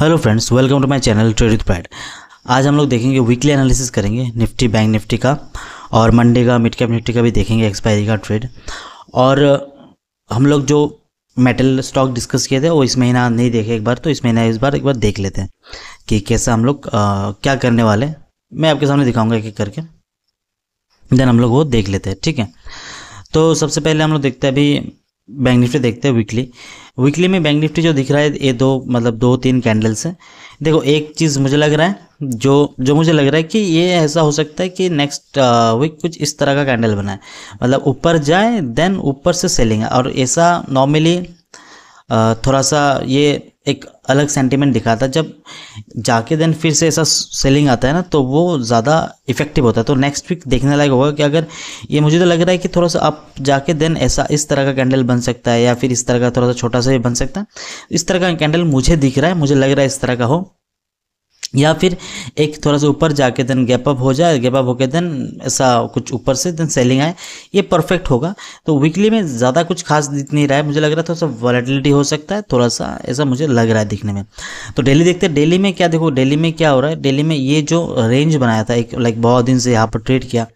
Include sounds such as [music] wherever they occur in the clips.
hello friends welcome to my channel trade with pad आज हम लोग देखेंगे वीकली एनालिसिस करेंगे निफ्टी बैंक निफ्टी का और मंडे का मिड कैप निफ्टी का भी देखेंगे एक्सपायरी का ट्रेड और uh, हम लोग जो मेटल स्टॉक डिस्कस किए थे वो इस महीना नहीं देखे एक बार तो इस महीना इस बार एक बार देख लेते हैं कि कैसे हम लोग uh, क्या करने वाले मैं आपके सामने दिखाऊँगा एक एक करके देन हम लोग वो देख लेते हैं ठीक है तो सबसे पहले हम लोग देखते हैं अभी बैंक निफ्टी देखते हैं वीकली वीकली में बैंक निफ्टी जो दिख रहा है ये दो मतलब दो तीन कैंडल्स हैं देखो एक चीज़ मुझे लग रहा है जो जो मुझे लग रहा है कि ये ऐसा हो सकता है कि नेक्स्ट वीक कुछ इस तरह का कैंडल बनाए मतलब ऊपर जाए देन ऊपर से सेलिंग और ऐसा नॉर्मली थोड़ा सा ये एक अलग सेंटीमेंट दिखाता है जब जाके देन फिर से ऐसा सेलिंग आता है ना तो वो ज़्यादा इफेक्टिव होता है तो नेक्स्ट वीक देखने लायक होगा कि अगर ये मुझे तो लग रहा है कि थोड़ा सा आप जाके देन ऐसा इस तरह का कैंडल बन सकता है या फिर इस तरह का थोड़ा सा छोटा सा भी बन सकता है इस तरह का कैंडल मुझे दिख रहा है मुझे लग रहा है इस तरह का हो या फिर एक थोड़ा सा ऊपर जाके देन गैप अप हो जाए गैप अप होकर देन ऐसा कुछ ऊपर से देन सेलिंग आए ये परफेक्ट होगा तो वीकली में ज़्यादा कुछ खास दिख नहीं रहा है मुझे लग रहा है थोड़ा सा वॉलेटिलिटी हो सकता है थोड़ा सा ऐसा मुझे लग रहा है दिखने में तो डेली देखते हैं डेली में क्या देखो डेली में क्या हो रहा है डेली में ये जो रेंज बनाया था एक लाइक बहुत दिन से यहाँ पर ट्रेड किया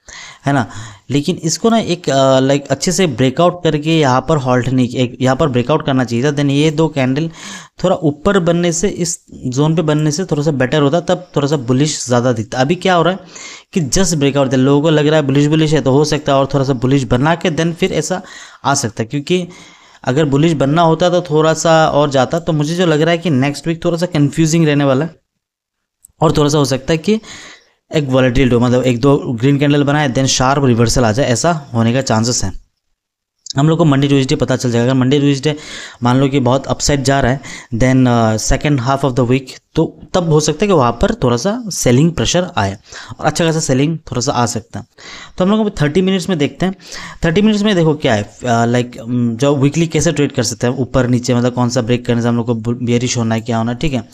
है ना लेकिन इसको ना एक लाइक अच्छे से ब्रेकआउट करके यहाँ पर हॉल्ट नहीं एक यहाँ पर ब्रेकआउट करना चाहिए था देन ये दो कैंडल थोड़ा ऊपर बनने से इस जोन पे बनने से थोड़ा सा बेटर होता तब थोड़ा सा बुलिश ज़्यादा दिखता अभी क्या हो रहा है कि जस्ट ब्रेकआउट दे लोगों को लग रहा है बुलिश बुलिश है तो हो सकता है और थोड़ा सा बुलिश बना के देन फिर ऐसा आ सकता है क्योंकि अगर बुलिश बनना होता तो थोड़ा सा और जाता तो मुझे जो लग रहा है कि नेक्स्ट वीक थोड़ा सा कन्फ्यूजिंग रहने वाला है और थोड़ा सा हो सकता है कि एक वॉलेटिल मतलब एक दो ग्रीन कैंडल बनाए देन शार्प रिवर्सल आ जाए ऐसा होने का चांसेस है हम लोग को मंडे ट्यूजडे पता चल जाएगा अगर मंडे ट्यूजडे मान लो कि बहुत अपसाइड जा रहा है then second half of the week तो तब हो सकता है कि वहाँ पर थोड़ा सा सेलिंग प्रेशर आए और अच्छा खासा सेलिंग थोड़ा सा आ सकता है तो हम लोग थर्टी मिनट्स में देखते हैं थर्टी मिनट्स में देखो क्या है लाइक uh, um, जो वीकली कैसे ट्रेड कर सकते हैं ऊपर नीचे मतलब कौन सा ब्रेक करने से हम लोग को बियरिश होना है क्या होना ठीक है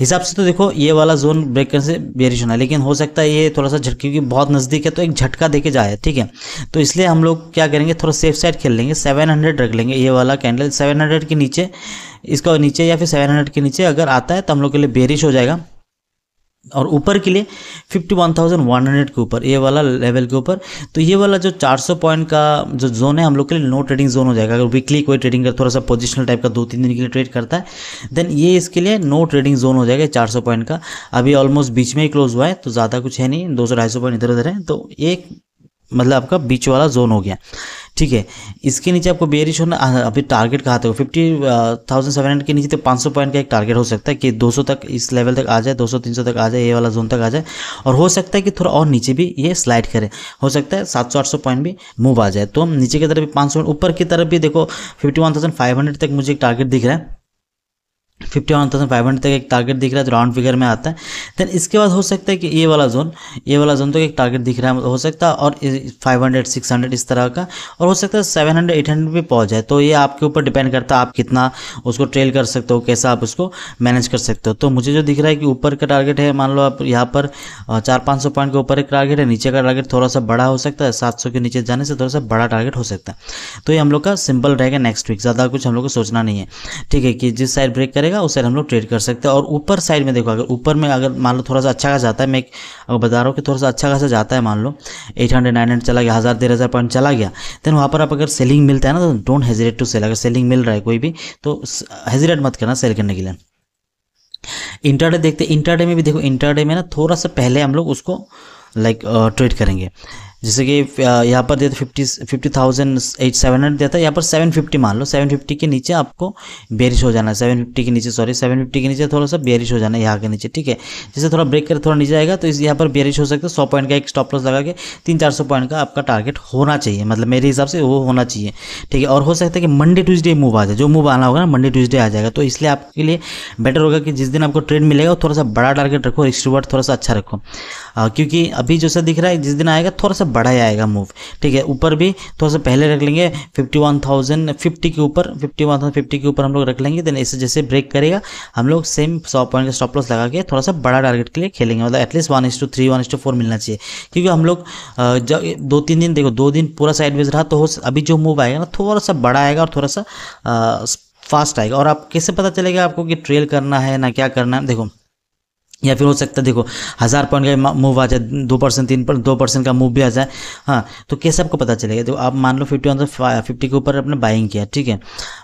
हिसाब से तो देखो ये वाला जोन ब्रेक करने से बेरिश होना है लेकिन हो सकता है ये थोड़ा सा झटके क्योंकि बहुत नज़दीक है तो एक झटका देके जाए ठीक है तो इसलिए हम लोग क्या करेंगे थोड़ा सेफ साइड खेल लेंगे सेवन हंड्रेड रख लेंगे ये वाला कैंडल सेवन हंड्रेड के नीचे इसका नीचे या फिर सेवन हंड्रेड के नीचे अगर आता है तो हम लोग के लिए बेरिश हो जाएगा और ऊपर के लिए 51,100 के ऊपर ये वाला लेवल के ऊपर तो ये वाला जो 400 पॉइंट का जो जोन है हम लोग के लिए नो ट्रेडिंग जोन हो जाएगा अगर वीकली कोई ट्रेडिंग कर थोड़ा सा पोजिशनल टाइप का दो तीन दिन के लिए ट्रेड करता है देन ये इसके लिए नो ट्रेडिंग जोन हो जाएगा 400 पॉइंट का अभी ऑलमोस्ट बीच में ही क्लोज हुआ है तो ज़्यादा कुछ है नहीं दो सौ ढाई पॉइंट इधर उधर है तो ये मतलब आपका बीच वाला जोन हो गया ठीक है इसके नीचे आपको बेरिश होना अभी टारगेट कहा था फिफ्टी थाउजेंड सेवन हंड्रेड के नीचे तो पाँच सौ पॉइंट का एक टारगेट हो सकता है कि दो सौ तक इस लेवल तक आ जाए दो सौ तीन सौ तक आ जाए ये वाला जोन तक आ जाए और हो सकता है कि थोड़ा और नीचे भी ये स्लाइड करे हो सकता है सात सौ आठ सौ पॉइंट भी मूव आ जाए तो नीचे की तरफ भी पाँच सौ ऊपर की तरफ भी देखो fifty one thousand five hundred तक मुझे एक टारगेट दिख रहा है fifty one thousand five hundred तक एक टारगेट दिख रहा है तो राउंड फिगर में आता है देन इसके बाद हो सकता है कि ये वाला जोन ये वाला जोन तो एक टारगेट दिख रहा है हो सकता है और फाइव हंड्रेड सिक्स हंड्रेड इस तरह का और हो सकता है सेवन हंड्रेड एट हंड्रेड भी पहुंच जाए तो ये आपके ऊपर डिपेंड करता है आप कितना उसको ट्रेल कर सकते हो कैसा आप उसको मैनेज कर सकते हो तो मुझे जो दिख रहा है कि ऊपर का टारगेट है मान लो आप यहाँ पर चार पाँच सौ पॉइंट के ऊपर एक टारगेट है नीचे का टारगेट थोड़ा सा बड़ा हो सकता है सात सौ के नीचे जाने से थोड़ा सा बड़ा टारगेट हो सकता है तो ये हम लोग का सिंपल रहेगा नेक्स्ट वीक ज़्यादा कुछ हम लोग को सोचना नहीं है ठीक है कि जिस साइड ब्रेक करें करेगा उस साइड हम लोग ट्रेड कर सकते हैं और ऊपर साइड में देखो अगर ऊपर में अगर मान लो थोड़ा सा अच्छा खासा जाता है मैं अगर बता रहा हूँ कि थोड़ा सा अच्छा खासा जाता है मान लो एट हंड्रेड चला गया हज़ार डेढ़ हज़ार पॉइंट चला गया देन वहाँ पर आप अगर सेलिंग मिलता है ना तो डोंट हेजरेट टू सेल अगर सेलिंग मिल रहा है कोई भी तो हेजरेट मत करना सेल करने के लिए इंटरडे देखते इंटरडे में भी देखो इंटरडे में ना थोड़ा सा पहले हम लोग उसको लाइक ट्रेड करेंगे जैसे कि यहाँ पर दिया था fifty fifty thousand eight seven hundred दिया था यहाँ पर सेवन फिफ्टी मान लो सेवन फिफ्टी के नीचे आपको बेरिश हो जाना है सेवन फिफ्टी के नीचे सॉरी सेवन फिफ्टी के नीचे थोड़ा सा बेरिश हो जाना है यहाँ के नीचे ठीक है जैसे थोड़ा ब्रेक कर थोड़ा नीचे आएगा तो इस यहाँ पर बेरिश हो सकता है सौ पॉइंट का एक स्टॉप लॉस लगा के तीन चार सौ पॉइंट का आपका टारगेट होना चाहिए मतलब मेरे हिसाब से वो होना चाहिए ठीक है और हो सकता है कि मंडे ट्यूजडे मूव आ जाए जो मूव आना होगा ना मंडे ट्यूजडे आ जाएगा तो इसलिए आपके लिए बेटर होगा कि जिस दिन आपको ट्रेड मिलेगा थोड़ा सा बड़ा टारगेट रखो रिस्ट्रीवर्ट थोड़ा सा अच्छा रखो क्योंकि अभी जो सा दिख रहा है जिस दिन आएगा थोड़ा सा बड़ा ही आएगा मूव ठीक है ऊपर भी थोड़ा तो सा पहले रख लेंगे फिफ्टी वन थाउजेंड फिफ्टी के ऊपर फिफ्टी वन थाउजेंड फिफ्टी के ऊपर हम लोग रख लेंगे देन ऐसे जैसे ब्रेक करेगा हम लोग सेम सौ पॉइंट का स्टॉप लॉस लगा के थोड़ा सा बड़ा टारगेट के लिए खेलेंगे मतलब at least one is to three one is to four मिलना चाहिए क्योंकि हम लोग जब दो तीन दिन देखो दो दिन पूरा साइडवेज रहा तो अभी जो मूव आएगा ना थोड़ा सा बड़ा आएगा और थोड़ा सा फास्ट आएगा और आप कैसे पता चलेगा आपको कि ट्रेल करना है ना क्या करना है देखो या फिर हो सकता है देखो हज़ार पॉइंट का मूव आ जाए दो परसेंट तीन पर दो परसेंट का मूव भी आ जाए हाँ तो कैसे आपको पता चलेगा तो आप मान लो फिफ्टी वन फिफ्टी के ऊपर आपने बाइंग किया ठीक है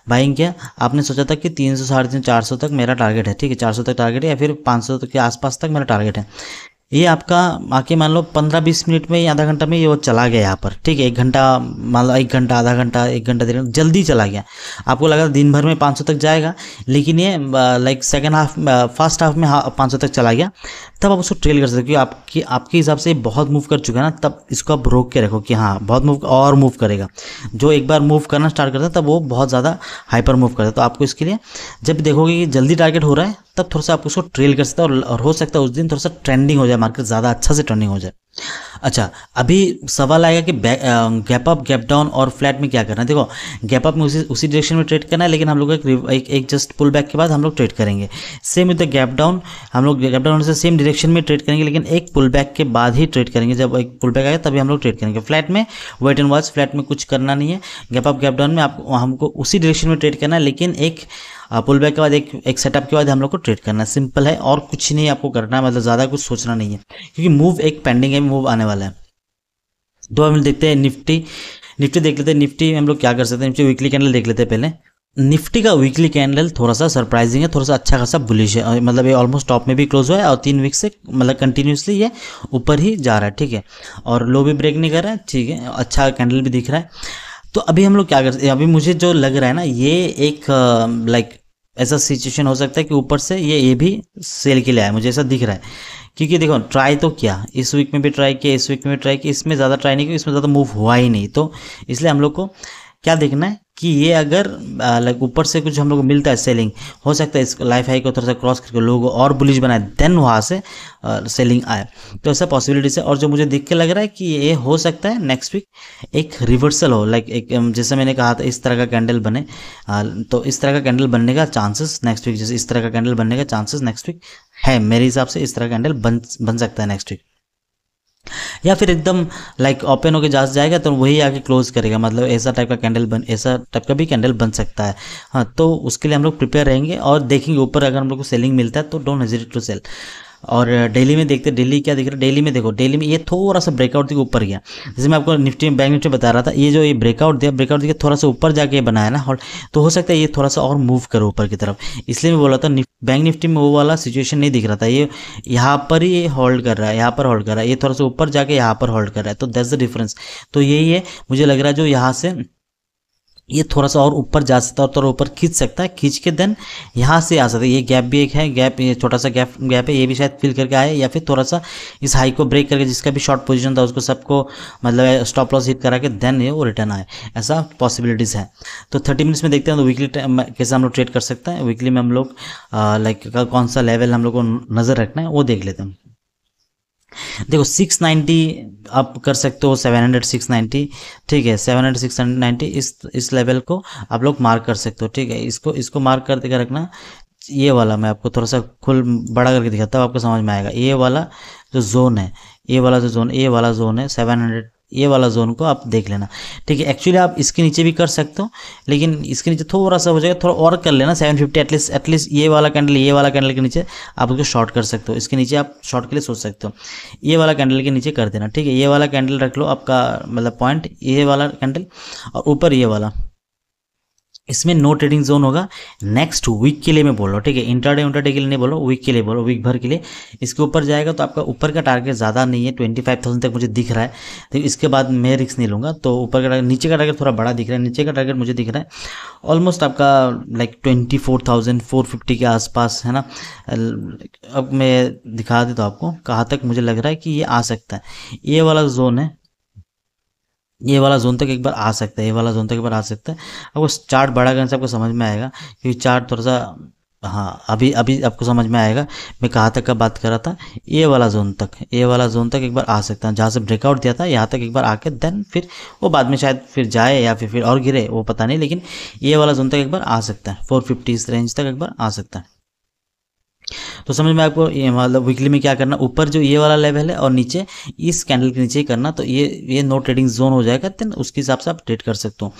बाइंग किया आपने सोचा था कि तीन सौ साढ़े तीन चार सौ तक मेरा टारगेट है ठीक है चार सौ तक टारगेट है या फिर पाँच सौ के आसपास तक मेरा टारगेट है ये आपका आके मान लो पंद्रह बीस मिनट में आधा घंटा में ये वो चला गया यहाँ पर ठीक है एक घंटा मान लो एक घंटा आधा घंटा एक घंटा देर जल्दी चला गया आपको लगा दिन भर में पाँच सौ तक जाएगा लेकिन ये like second half first half में पाँच सौ तक चला गया तब आप उसको ट्रेल कर सकते हो क्योंकि आपकी आपके हिसाब से बहुत मूव कर चुका है ना तब इसको आप रोक के रखो कि हाँ बहुत मूव और मूव करेगा जो एक बार मूव करना स्टार्ट करता है तब वो बहुत ज़्यादा हाइपर मूव करता है तो आपको इसके लिए जब देखोगे कि जल्दी टारगेट हो रहा है तब थोड़ा सा आप उसको ट्रेल कर सकते हैं और हो सकता है उस दिन थोड़ा सा ट्रेंडिंग हो जाए मार्केट ज़्यादा अच्छा से ट्रेंडिंग हो जाए अच्छा अभी सवाल आएगा कि गैप अप गैप डाउन और फ्लैट में क्या करना है देखो गैप अप में उसी उसी डायरेक्शन में ट्रेड करना है लेकिन हम लोग एक एक, एक जस्ट पुल बैक के बाद हम लोग ट्रेड करेंगे same with the gap down हम लोग गैप डाउन से सेम डायरेक्शन में ट्रेड करेंगे लेकिन एक पुल बैक के बाद ही ट्रेड करेंगे जब एक पुल बैक आएगा तभी हम लोग ट्रेड करेंगे फ्लैट में वेट एंड वॉच फ्लैट में कुछ करना नहीं है गैप अप गैप डाउन में आप हमको उसी डायरेक्शन में ट्रेड करना है लेकिन एक पुल बैक के बाद एक एक सेटअप के बाद हम लोग को ट्रेड करना है सिंपल है और कुछ नहीं आपको करना है मतलब ज़्यादा कुछ सोचना नहीं है क्योंकि मूव एक पेंडिंग है मूव आने वाला है तो हम देखते हैं निफ्टी निफ्टी देख लेते हैं निफ्टी हम लोग क्या कर सकते हैं निफ्टी वीकली कैंडल देख लेते हैं पहले निफ्टी का वीकली कैंडल थोड़ा सा सरप्राइजिंग है थोड़ा सा अच्छा खासा बुलिश है मतलब ये ऑलमोस्ट टॉप में भी क्लोज हुआ है और तीन वीक से मतलब कंटिन्यूसली ये ऊपर ही जा रहा है ठीक है और लो भी ब्रेक नहीं कर रहा है ठीक है अच्छा कैंडल भी दिख रहा है तो अभी हम लोग क्या कर अभी मुझे जो लग रहा है ना ये एक लाइक ऐसा सिचुएशन हो सकता है कि ऊपर से ये ये भी सेल के लिए आया मुझे ऐसा दिख रहा है क्योंकि देखो ट्राई तो किया इस वीक में भी ट्राई किया इस वीक में भी ट्राई किया इसमें ज़्यादा ट्राई नहीं किया इसमें ज़्यादा मूव हुआ ही नहीं तो इसलिए हम लोग को क्या देखना है कि ये अगर लाइक ऊपर से कुछ हम लोग को मिलता है सेलिंग हो सकता है इस लाइफ हाई को थोड़ा सा क्रॉस करके लोगों और बुलिश बनाए देन वहाँ से सेलिंग आए तो ऐसा पॉसिबिलिटीज है और जो मुझे देख के लग रहा है कि ये हो सकता है नेक्स्ट वीक एक रिवर्सल हो लाइक एक जैसे मैंने कहा था इस तरह का कैंडल बने तो इस तरह का कैंडल बनने का चांसेस नेक्स्ट वीक जैसे इस तरह का कैंडल बनने का चांसेस नेक्स्ट वीक है मेरे हिसाब से इस तरह का कैंडल बन बन सकता है नेक्स्ट वीक या फिर एकदम लाइक ओपन होकर जा जाएगा तो वही आके क्लोज करेगा मतलब ऐसा टाइप का कैंडल बन ऐसा टाइप का भी कैंडल बन सकता है हाँ तो उसके लिए हम लोग प्रिपेयर रहेंगे और देखेंगे ऊपर अगर हम लोग को सेलिंग मिलता है तो डोंट हेजिटेट टू सेल और डेली में देखते डेली क्या देख रहे डेली में देखो डेली में ये थोड़ा सा ब्रेकआउट के ऊपर गया जैसे मैं आपको निफ्टी बैंक निफ्टी बता रहा था ये जो ये ब्रेकआउट दिया ब्रेकआउट देखिए थोड़ा सा ऊपर जाके बनाया ना और तो हो सकता है ये थोड़ा सा और मूव करो ऊपर की तरफ इसलिए मैं बोला था बैंक निफ्टी में वो वाला सिचुएशन नहीं दिख रहा था ये यहाँ पर ही होल्ड कर रहा है यहाँ पर होल्ड कर रहा है ये थोड़ा सा ऊपर जाके यहाँ पर होल्ड कर रहा है तो दैट्स द डिफरेंस तो यही है मुझे लग रहा है जो यहाँ से ये थोड़ा सा और ऊपर जा सकता है और थोड़ा ऊपर खींच सकता है खींच के देन यहाँ से आ सकता है ये गैप भी एक है गैप ये छोटा सा गैप गैप है ये भी शायद फिल करके आए या फिर थोड़ा सा इस हाई को ब्रेक करके जिसका भी शॉर्ट पोजीशन था उसको सबको मतलब स्टॉप लॉस हिट करा के देन ये वो रिटर्न आए ऐसा पॉसिबिलिटीज़ है तो थर्टी मिनट्स में देखते हैं तो वीकली कैसे हम लोग ट्रेड कर सकते हैं वीकली में हम लोग लाइक कौन सा लेवल हम लोग को नज़र रखना है वो देख लेते हैं देखो सिक्स नाइन्टी आप कर सकते हो सेवन हंड्रेड सिक्स नाइन्टी ठीक है seven hundred six hundred ninety इस इस लेवल को आप लोग मार्क कर सकते हो ठीक है इसको इसको मार्क कर देकर रखना ये वाला मैं आपको थोड़ा सा खुल बड़ा करके दिखाता हूँ आपको समझ में आएगा ये वाला जो जोन है ये वाला जो जोन ये वाला जोन है सेवन हंड्रेड ये वाला जोन को आप देख लेना ठीक है एक्चुअली आप इसके नीचे भी कर सकते हो लेकिन इसके नीचे थोड़ा सा हो जाएगा थोड़ा और कर लेना सेवन फिफ्टी एटलीस्ट एटलीस्ट ये वाला कैंडल ये वाला कैंडल के नीचे आप उसको शॉर्ट कर सकते हो इसके नीचे आप शॉर्ट के लिए सोच सकते हो ये वाला कैंडल के नीचे कर देना ठीक है ये वाला कैंडल रख लो आपका मतलब पॉइंट ये वाला कैंडल और ऊपर ये वाला इसमें नो ट्रेडिंग जोन होगा नेक्स्ट वीक के लिए मैं बोल रहा हूँ ठीक है इंटरडे उंटरडे के लिए नहीं बोलो वीक के लिए बोलो वीक भर के लिए इसके ऊपर जाएगा तो आपका ऊपर का टारगेट ज़्यादा नहीं है ट्वेंटी फाइव थाउजेंड तक मुझे दिख रहा है तो इसके बाद मैं रिक्स नहीं लूँगा तो ऊपर का टारगेट नीचे का टारगेट थोड़ा बड़ा दिख रहा है नीचे का टारगेट मुझे दिख रहा है ऑलमोस्ट आपका like twenty four thousand four fifty के आसपास है ना अब मैं दिखा देता हूँ आपको कहाँ तक मुझे लग रहा है कि ये आ सकता है ये वाला जोन है ये वाला जोन तक एक बार आ सकता है ये वाला जोन तक एक बार आ सकता है आपको चार्ट बड़ा करने से आपको समझ में आएगा क्योंकि चार्ट थोड़ा सा हाँ अभी अभी आपको समझ में आएगा मैं कहाँ तक का बात कर रहा था ये वाला जोन तक ये वाला जोन तक एक बार आ सकता है जहाँ से ब्रेकआउट दिया था यहाँ तक एक बार आके देन फिर वो बाद में शायद फिर जाए या फिर फिर और गिरे वो पता नहीं लेकिन ये वाला जोन तक एक बार आ सकता है फोर फिफ्टी रेंज तक एक बार आ सकता है तो समझ में आपको ये मतलब वीकली में क्या करना ऊपर जो ये वाला लेवल है और नीचे इस कैंडल के नीचे करना तो ये ये नो ट्रेडिंग जोन हो जाएगा देन उसके हिसाब से आप ट्रेड कर सकते हो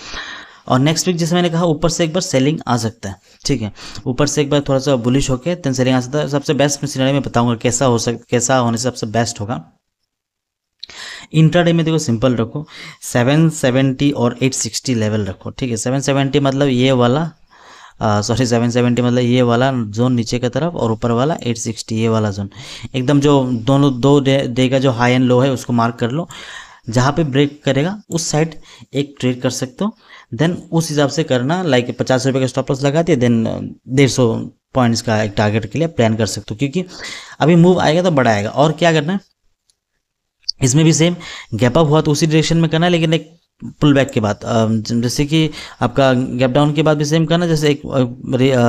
और नेक्स्ट वीक जैसे मैंने कहा ऊपर से एक बार सेलिंग आ सकता है ठीक है ऊपर से एक बार थोड़ा सा बुलिश होकर देन सेलिंग आ सकता है सबसे बेस्ट सीनारी में बताऊंगा कैसा हो सकता कैसा होने से सबसे बेस्ट होगा इंट्राडे में देखो सिंपल रखो 770 और 860 लेवल रखो ठीक है 770 मतलब ये वाला सॉरी सेवन सेवेंटी मतलब ये वाला जोन नीचे की तरफ और ऊपर वाला एट सिक्सटी ये वाला जोन एकदम जो दोनों दो डे का जो हाई एंड लो है उसको मार्क कर लो जहाँ पे ब्रेक करेगा उस साइड एक ट्रेड कर सकते हो देन उस हिसाब से करना लाइक पचास रुपये का स्टॉप लगा दिया देन डेढ़ सौ पॉइंट्स का एक टारगेट के लिए प्लान कर सकते हो क्योंकि अभी मूव आएगा तो बड़ा आएगा और क्या करना है इसमें भी सेम गैप अप हुआ तो उसी डायरेक्शन में करना है लेकिन एक पुल बैक के बाद जैसे कि आपका गैप डाउन के बाद भी सेम करना जैसे एक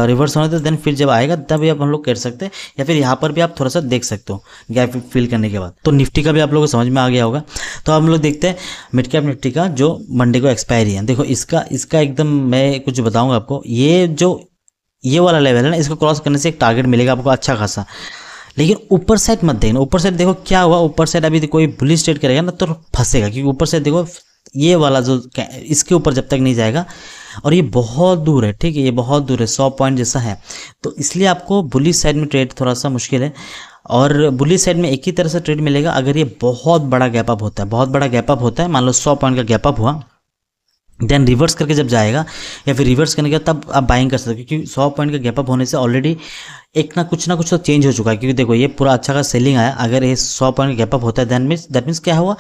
रिवर्स होना तो देन फिर जब आएगा तभी आप हम लोग कर सकते हैं या फिर यहाँ पर भी आप थोड़ा सा देख सकते हो गैप फिल करने के बाद तो निफ्टी का भी आप लोगों को समझ में आ गया होगा तो हम लोग देखते हैं मिड कैप निफ्टी का जो मंडे को एक्सपायरी है देखो इसका इसका एकदम मैं कुछ बताऊँगा आपको ये जो ये वाला लेवल है ना इसको क्रॉस करने से एक टारगेट मिलेगा आपको अच्छा खासा लेकिन ऊपर साइड मत देखना ऊपर साइड देखो क्या हुआ ऊपर साइड अभी कोई बुलिस ट्रेड करेगा ना तो फंसेगा क्योंकि ऊपर साइड देखो ये वाला जो इसके ऊपर जब तक नहीं जाएगा और ये बहुत दूर है ठीक है ये बहुत दूर है सौ पॉइंट जैसा है तो इसलिए आपको बुलिस साइड में ट्रेड थोड़ा सा मुश्किल है और बुलिस साइड में एक ही तरह से ट्रेड मिलेगा अगर ये बहुत बड़ा गैप अप होता है बहुत बड़ा गैप अप होता है मान लो सौ पॉइंट का गैप अप हुआ देन रिवर्स करके जब जाएगा या फिर रिवर्स करने के तब आप बाइंग कर सकते हो क्योंकि सौ पॉइंट का गैप अप होने से ऑलरेडी एक ना कुछ ना कुछ तो चेंज हो चुका है क्योंकि देखो ये पूरा अच्छा का सेलिंग आया अगर ये सौ पॉइंट गैप अप होता है देन मीन्स दैट मीन्स क्या हुआ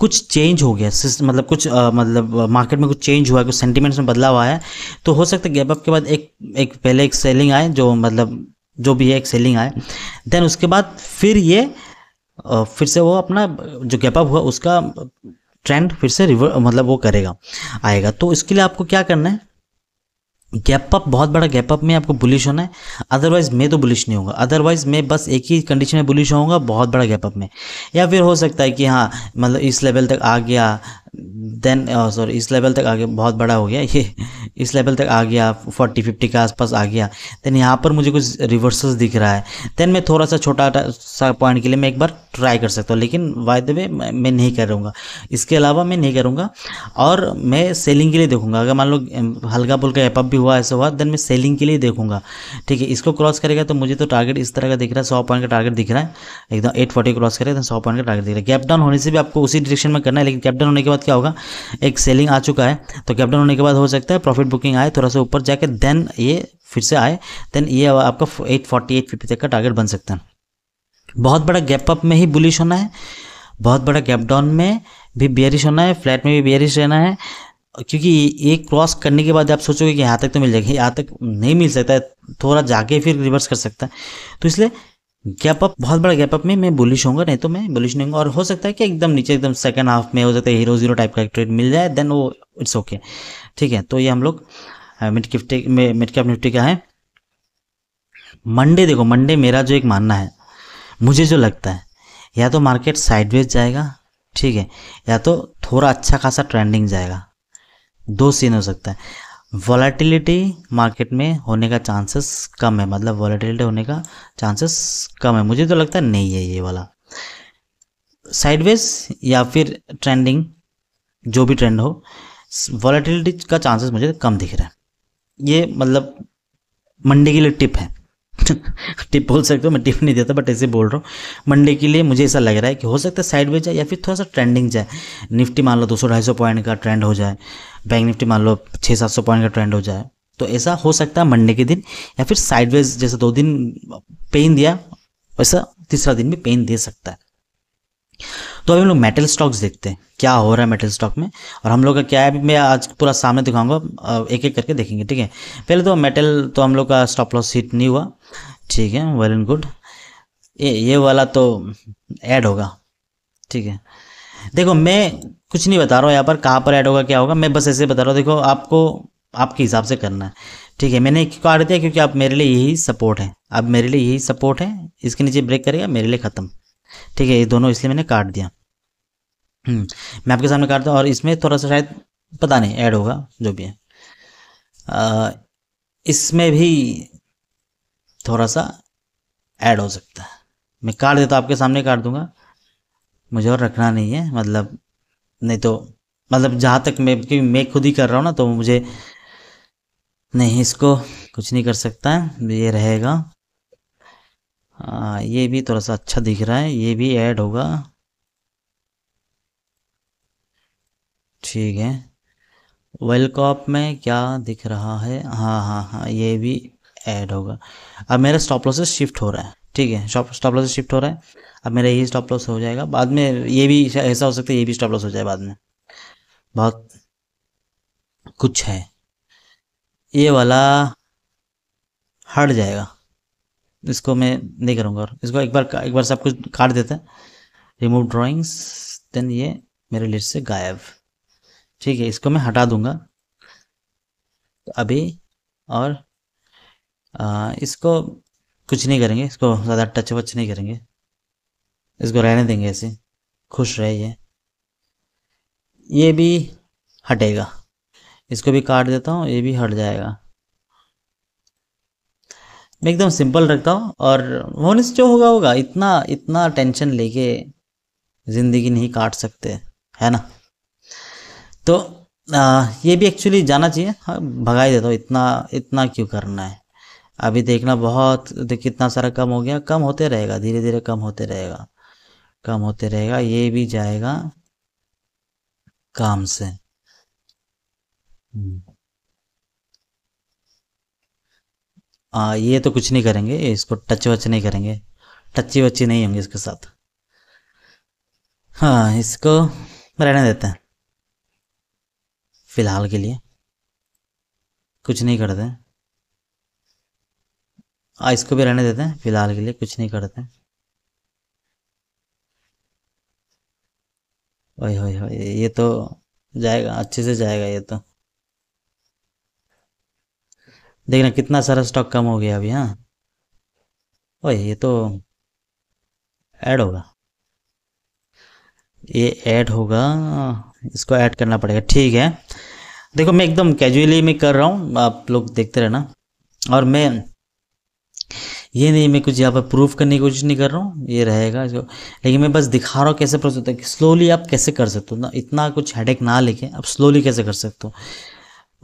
कुछ चेंज हो गया मतलब कुछ आ, मतलब मार्केट में कुछ चेंज हुआ है कुछ सेंटीमेंट्स में बदलाव आया है तो हो सकता है गैप अप के बाद एक एक पहले एक सेलिंग आए जो मतलब जो भी है एक सेलिंग आए देन उसके बाद फिर ये फिर से वो अपना जो गैप अप हुआ उसका ट्रेंड फिर से रिवर मतलब वो करेगा आएगा तो इसके लिए आपको क्या करना है गैप अप बहुत बड़ा गैप अप में आपको बुलिश होना है अदरवाइज़ मैं तो बुलिश नहीं होगा अदरवाइज़ मैं बस एक ही कंडीशन में बुलिश होऊंगा बहुत बड़ा गैप अप में या फिर हो सकता है कि हाँ मतलब इस लेवल तक आ गया देन सॉरी uh, इस लेवल तक आगे बहुत बड़ा हो गया ये इस लेवल तक आ गया फोर्टी फिफ्टी के आसपास आ गया देन यहाँ पर मुझे कुछ रिवर्सल्स दिख रहा है देन मैं थोड़ा सा छोटा सा पॉइंट के लिए मैं एक बार ट्राई कर सकता हूँ लेकिन वाई द वे मैं नहीं करूँगा इसके अलावा मैं नहीं करूँगा और मैं सेलिंग के लिए देखूँगा अगर मान लो हल्का फुल्का एपअप भी हुआ ऐसा हुआ देन मैं सेलिंग के लिए देखूँगा ठीक है इसको क्रॉस करेगा तो मुझे तो टारगेट इस तरह का दिख रहा है सौ पॉइंट का टारगेट दिख रहा है एकदम एट फोर्टी क्रॉस करेगा तो सौ पॉइंट का टारगेट दिख रहा है गैप डाउन होने से भी आपको उसी डिरेक्शन में करना है लेकिन कैप डाउन होने के बाद बाद क्या होगा एक सेलिंग आ चुका है तो गैप डाउन होने के बाद हो सकता है प्रॉफिट बुकिंग आए थोड़ा सा ऊपर जाके देन ये फिर से आए देन ये आपका एट फोर्टी एट फिफ्टी तक का टारगेट बन सकता है बहुत बड़ा गैप अप में ही बुलिश होना है बहुत बड़ा गैप डाउन में भी बियरिश होना है फ्लैट में भी बियरिश रहना है क्योंकि ये क्रॉस करने के बाद आप सोचोगे कि यहाँ तक तो मिल जाएगी यहाँ तक नहीं मिल सकता है थोड़ा जाके फिर रिवर्स कर सकता है तो इसलिए गैप अप बहुत बड़ा गैप अप में मैं बुलिश होगा नहीं तो मैं बुलिश नहीं हूँ और हो सकता है कि एकदम नीचे एकदम सेकंड हाफ में हो सकता है हीरो जीरो टाइप का ट्रेड मिल जाए देन वो इट्स ओके ठीक है तो ये हम लोग mid Nifty mid cap Nifty का है मंडे देखो मंडे मेरा जो एक मानना है मुझे जो लगता है या तो मार्केट साइडवेज जाएगा ठीक है या तो थोड़ा अच्छा खासा ट्रेंडिंग जाएगा दो सीन हो सकता है वॉलेटिलिटी मार्केट में होने का चांसेस कम है मतलब वॉलेटिलिटी होने का चांसेस कम है मुझे तो लगता है नहीं है ये वाला साइडवेज या फिर ट्रेंडिंग जो भी ट्रेंड हो वॉलेटिलिटी का चांसेस मुझे कम दिख रहा है ये मतलब मंडे के लिए टिप है टिप [laughs] बोल सकते हो मैं टिप नहीं देता बट ऐसे बोल रहा हूँ मंडे के लिए मुझे ऐसा लग रहा है कि हो सकता है साइडवेज जाए या फिर थोड़ा सा ट्रेंडिंग जाए निफ्टी मान लो दो सौ ढाई सौ पॉइंट का ट्रेंड हो जाए बैंक निफ्टी मान लो छः सात सौ पॉइंट का ट्रेंड हो जाए तो ऐसा हो सकता है मंडे के दिन या फिर साइडवेज जैसे दो दिन पेन दिया वैसा तीसरा दिन भी पेन दे सकता है तो अभी हम लोग मेटल स्टॉक्स देखते हैं क्या हो रहा है मेटल स्टॉक में और हम लोग का क्या है मैं आज पूरा सामने दिखाऊंगा एक एक करके देखेंगे ठीक है पहले तो मेटल तो हम लोग का स्टॉप लॉस हिट नहीं हुआ ठीक है वेल एंड गुड ये ये वाला तो ऐड होगा ठीक है देखो मैं कुछ नहीं बता रहा हूँ यहाँ पर कहाँ पर ऐड होगा क्या होगा मैं बस ऐसे बता रहा हूँ देखो आपको आपके हिसाब से करना है ठीक है मैंने काट दिया क्योंकि आप मेरे लिए यही सपोर्ट है आप मेरे लिए यही सपोर्ट है इसके नीचे ब्रेक करेगा मेरे लिए ख़त्म ठीक है ये दोनों इसलिए मैंने काट दिया हम्म, मैं आपके सामने काटता हूँ और इसमें थोड़ा सा शायद पता नहीं ऐड होगा जो भी है इसमें भी थोड़ा सा ऐड हो सकता है मैं काट देता हूँ आपके सामने काट दूंगा मुझे और रखना नहीं है मतलब नहीं तो मतलब जहाँ तक मैं क्योंकि मैं खुद ही कर रहा हूँ ना तो मुझे नहीं इसको कुछ नहीं कर सकता है ये रहेगा हाँ, ये भी थोड़ा सा अच्छा दिख रहा है ये भी ऐड होगा ठीक है वेलकॉप में क्या दिख रहा है हाँ हाँ हाँ ये भी ऐड होगा अब मेरा स्टॉप लॉसेस शिफ्ट हो रहा है ठीक है स्टॉप लॉसेस शिफ्ट हो रहा है अब मेरा ये स्टॉप लॉस हो जाएगा बाद में ये भी ऐसा हो सकता है ये भी स्टॉप लॉस हो जाए बाद में बहुत कुछ है ये वाला हट जाएगा इसको मैं नहीं करूँगा और इसको एक बार एक बार सब कुछ काट देते हैं रिमूव ड्राइंग्स देन ये मेरे लिस्ट से गायब ठीक है इसको मैं हटा दूंगा तो अभी और आ, इसको कुछ नहीं करेंगे इसको ज़्यादा टच वच नहीं करेंगे इसको रहने देंगे ऐसे खुश रहे ये ये भी हटेगा इसको भी काट देता हूँ ये भी हट जाएगा मैं एकदम सिंपल रखता हूँ और मोनिस जो होगा होगा इतना इतना टेंशन लेके ज़िंदगी नहीं काट सकते है ना तो आ, ये भी एक्चुअली जाना चाहिए हाँ भगा ही देता हूँ इतना इतना क्यों करना है अभी देखना बहुत देख कितना सारा कम हो गया कम होते रहेगा धीरे धीरे कम होते रहेगा कम होते रहेगा ये भी जाएगा काम से आ, ये तो कुछ नहीं करेंगे इसको टच वच नहीं करेंगे टच्ची वच्ची नहीं होंगे इसके साथ हाँ इसको रहने देते हैं फिलहाल के लिए कुछ नहीं करते हैं इसको भी रहने देते हैं फिलहाल के लिए कुछ नहीं करते हैं ओह हो ये तो जाएगा अच्छे से जाएगा ये तो देखना कितना सारा स्टॉक कम हो गया अभी हाँ ओए ये तो ऐड होगा ये ऐड होगा इसको ऐड करना पड़ेगा ठीक है देखो मैं एकदम कैजुअली में कर रहा हूँ आप लोग देखते रहना और मैं ये नहीं मैं कुछ यहाँ पर प्रूफ करने की कोशिश नहीं कर रहा हूँ ये रहेगा जो लेकिन मैं बस दिखा रहा हूँ कैसे प्रोसेस होता है स्लोली आप कैसे कर सकते हो ना इतना कुछ हेडेक ना लेके आप स्लोली कैसे कर सकते हो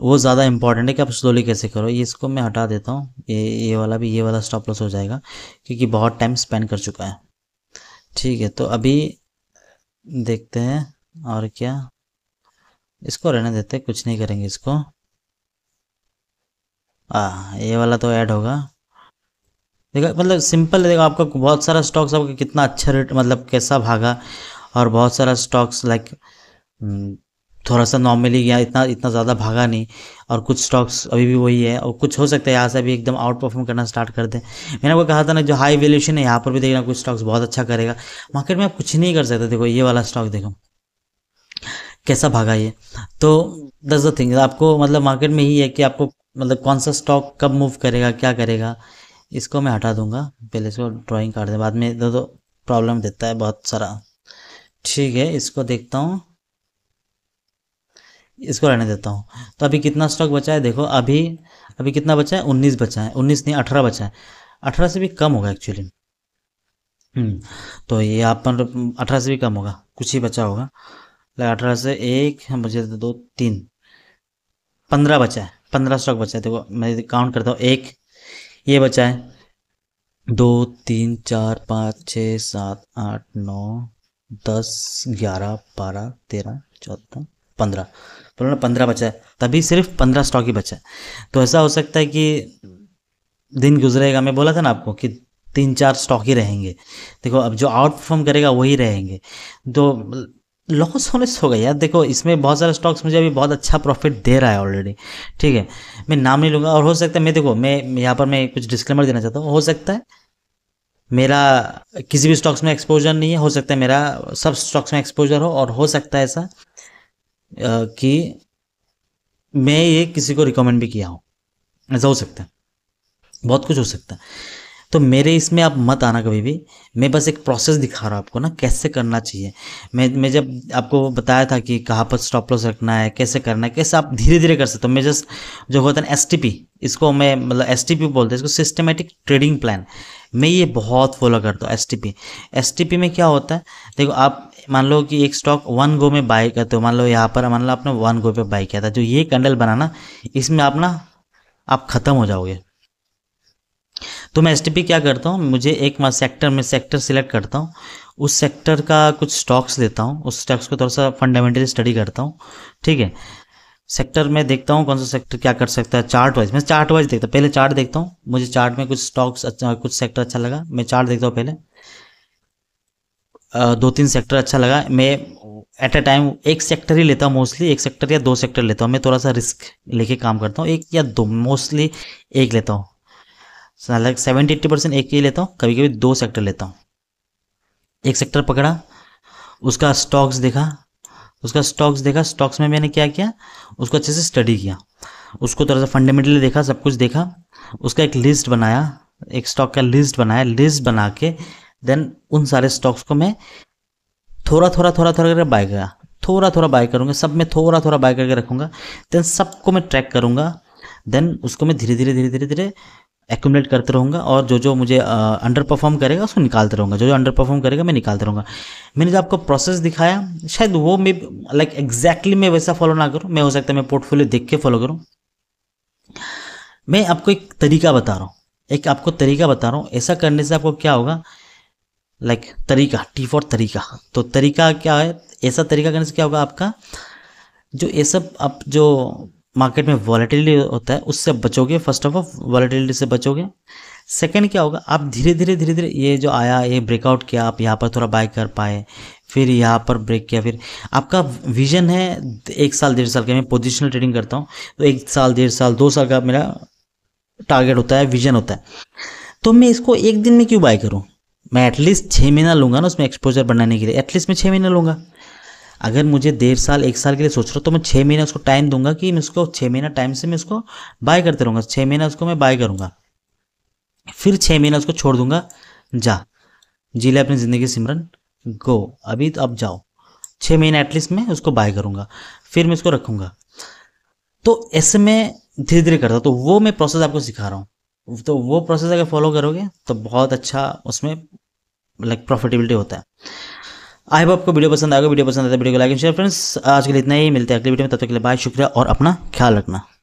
वो ज़्यादा इंपॉर्टेंट है कि आप स्लोली कैसे करो ये इसको मैं हटा देता हूँ ये ये वाला भी ये वाला स्टॉप लॉस हो जाएगा क्योंकि बहुत टाइम स्पेंड कर चुका है ठीक है तो अभी देखते हैं और क्या इसको रहने देते कुछ नहीं करेंगे इसको आ ये वाला तो ऐड होगा देखा मतलब सिंपल देखो आपका बहुत सारा स्टॉक्स आपका कितना अच्छा रेट मतलब कैसा भागा और बहुत सारा स्टॉक्स हम्म, लाइक थोड़ा सा नॉर्मली या इतना इतना ज़्यादा भागा नहीं और कुछ स्टॉक्स अभी भी वही है और कुछ हो सकता है यहाँ से अभी एकदम आउट परफॉर्म करना स्टार्ट कर दें मैंने आपको कहा था ना जो हाई वैल्यूशन है यहाँ पर भी देखना कुछ स्टॉक्स बहुत अच्छा करेगा मार्केट में आप कुछ नहीं कर सकते देखो ये वाला स्टॉक देखो कैसा भागा ये तो दस द थिंग आपको मतलब मार्केट में ही है कि आपको मतलब कौन सा स्टॉक कब मूव करेगा क्या करेगा इसको मैं हटा दूंगा पहले इसको ड्राइंग काट दे बाद में दो दो प्रॉब्लम देता है बहुत सारा ठीक है इसको देखता हूँ इसको रहने देता हूँ तो अभी कितना स्टॉक बचा है देखो अभी अभी कितना बचा है उन्नीस बचा है उन्नीस नहीं अठारह बचा है अठारह से भी कम होगा एक्चुअली हम्म, तो ये आप मतलब अठारह से भी कम होगा कुछ ही बचा होगा अठारह से एक मुझे दो तीन पंद्रह बचा है पंद्रह स्टॉक बचा है देखो मैं काउंट करता हूँ एक ये बचा है दो तीन चार पाँच छ सात आठ नौ दस ग्यारह बारह तेरह चौदह पंद्रह बोलो ना पंद्रह बचा है तभी सिर्फ पंद्रह स्टॉक ही बचा है तो ऐसा हो सकता है कि दिन गुजरेगा मैं बोला था ना आपको कि तीन चार स्टॉक ही रहेंगे देखो अब जो आउट परफॉर्म करेगा वही रहेंगे तो लॉस होने से हो गया यार देखो इसमें बहुत सारे स्टॉक्स मुझे अभी बहुत अच्छा प्रॉफिट दे रहा है ऑलरेडी ठीक है मैं नाम नहीं लूँगा और हो सकता है मैं देखो मैं यहाँ पर मैं कुछ डिस्क्लेमर देना चाहता हूँ हो सकता है मेरा किसी भी स्टॉक्स में एक्सपोजर नहीं है हो सकता है मेरा सब स्टॉक्स में एक्सपोजर हो और हो सकता है ऐसा कि मैं ये किसी को रिकमेंड भी किया हूँ ऐसा हो सकता है बहुत कुछ हो सकता है तो मेरे इसमें आप मत आना कभी भी मैं बस एक प्रोसेस दिखा रहा हूँ आपको ना कैसे करना चाहिए मैं मैं जब आपको बताया था कि कहाँ पर स्टॉप लॉस रखना है कैसे करना है कैसे आप धीरे धीरे कर सकते हो मैं जस्ट जो होता है एस इसको मैं मतलब एस बोलते हैं इसको सिस्टमेटिक ट्रेडिंग प्लान मैं ये बहुत फॉलो करता हूँ एस टी में क्या होता है देखो आप मान लो कि एक स्टॉक वन गो में बाई करते हो मान लो यहाँ पर मान लो आपने वन गो पे बाई किया था जो ये कैंडल बनाना इसमें आप ना आप ख़त्म हो जाओगे तो मैं एस क्या करता हूँ मुझे एक सेक्टर में सेक्टर सिलेक्ट करता हूँ उस सेक्टर का कुछ स्टॉक्स देता हूँ उस स्टॉक्स को थोड़ा सा फंडामेंटली स्टडी करता हूँ ठीक है सेक्टर में देखता हूँ कौन सा सेक्टर क्या कर सकता है चार्ट वाइज मैं चार्ट वाइज देखता हूँ पहले चार्ट देखता हूँ मुझे चार्ट में कुछ स्टॉक्स अच्छा कुछ सेक्टर अच्छा लगा मैं चार्ट देखता हूँ पहले दो तीन सेक्टर अच्छा लगा मैं एट अ टाइम एक सेक्टर ही लेता हूँ मोस्टली एक सेक्टर या दो सेक्टर लेता हूँ मैं थोड़ा सा रिस्क लेके काम करता हूँ एक या दो मोस्टली एक लेता हूँ लगभग सेवेंटी एट्टी परसेंट एक ही लेता हूँ कभी कभी दो सेक्टर लेता हूँ एक सेक्टर पकड़ा उसका स्टॉक्स देखा उसका स्टॉक्स देखा स्टॉक्स में मैंने क्या किया उसको अच्छे से स्टडी किया उसको थोड़ा सा फंडामेंटली देखा सब कुछ देखा उसका एक लिस्ट बनाया एक स्टॉक का लिस्ट बनाया लिस्ट बना के देन उन सारे स्टॉक्स को मैं थोड़ा थोड़ा थोड़ा थोड़ा करके बाय करा थोड़ा थोड़ा बाय करूँगा सब मैं थोड़ा थोड़ा बाय करके रखूँगा देन सबको मैं ट्रैक करूँगा देन उसको मैं धीरे धीरे धीरे धीरे धीरे एक्यूमलेट करते रहूँगा और जो जो मुझे अंडर परफॉर्म करेगा उसको निकालते रहूँगा जो जो अंडर परफॉर्म करेगा मैं निकालते रहूँगा मैंने जो आपको प्रोसेस दिखाया शायद वो मैं लाइक एग्जैक्टली मैं वैसा फॉलो ना करूँ मैं हो सकता है मैं पोर्टफोलियो देख के फॉलो करूँ मैं आपको एक तरीका बता रहा हूँ एक आपको तरीका बता रहा हूँ ऐसा करने से आपको क्या होगा लाइक like, तरीका टी फॉर तरीका तो तरीका क्या है ऐसा तरीका करने से क्या होगा आपका जो ये सब आप जो मार्केट में वॉलेटिलिटी होता है उससे बचोगे फर्स्ट ऑफ ऑल वॉलेटिलिटी से बचोगे सेकेंड क्या होगा आप धीरे धीरे धीरे धीरे ये जो आया ये ब्रेकआउट किया आप यहाँ पर थोड़ा बाय कर पाए फिर यहाँ पर ब्रेक किया फिर आपका विजन है एक साल डेढ़ साल का मैं पोजिशनल ट्रेडिंग करता हूँ तो एक साल डेढ़ साल दो साल का मेरा टारगेट होता है विजन होता है तो मैं इसको एक दिन में क्यों बाय करूँ मैं एटलीस्ट छः महीना लूँगा ना उसमें एक्सपोजर बनाने के लिए एटलीस्ट मैं छः महीना लूँगा अगर मुझे डेढ़ साल एक साल के लिए सोच रहा हूँ तो मैं छः महीना उसको टाइम दूंगा कि मैं उसको छः महीना टाइम से मैं उसको बाय करते रहूँगा छः महीना उसको मैं बाय करूँगा फिर छः महीना उसको छोड़ दूंगा जा जी ले अपनी ज़िंदगी सिमरन गो अभी तो अब जाओ छः महीना एटलीस्ट मैं उसको बाय करूँगा फिर मैं उसको रखूँगा तो ऐसे में धीरे धीरे करता तो वो मैं प्रोसेस आपको सिखा रहा हूँ तो वो प्रोसेस अगर फॉलो करोगे तो बहुत अच्छा उसमें लाइक प्रॉफिटेबिलिटी होता है आई होप आपको वीडियो पसंद आएगा वीडियो पसंद आता है तो वीडियो को लाइक एंड शेयर फ्रेंड्स आज के लिए इतना ही मिलते हैं अगले वीडियो में तब तक के लिए बाय शुक्रिया और अपना ख्याल रखना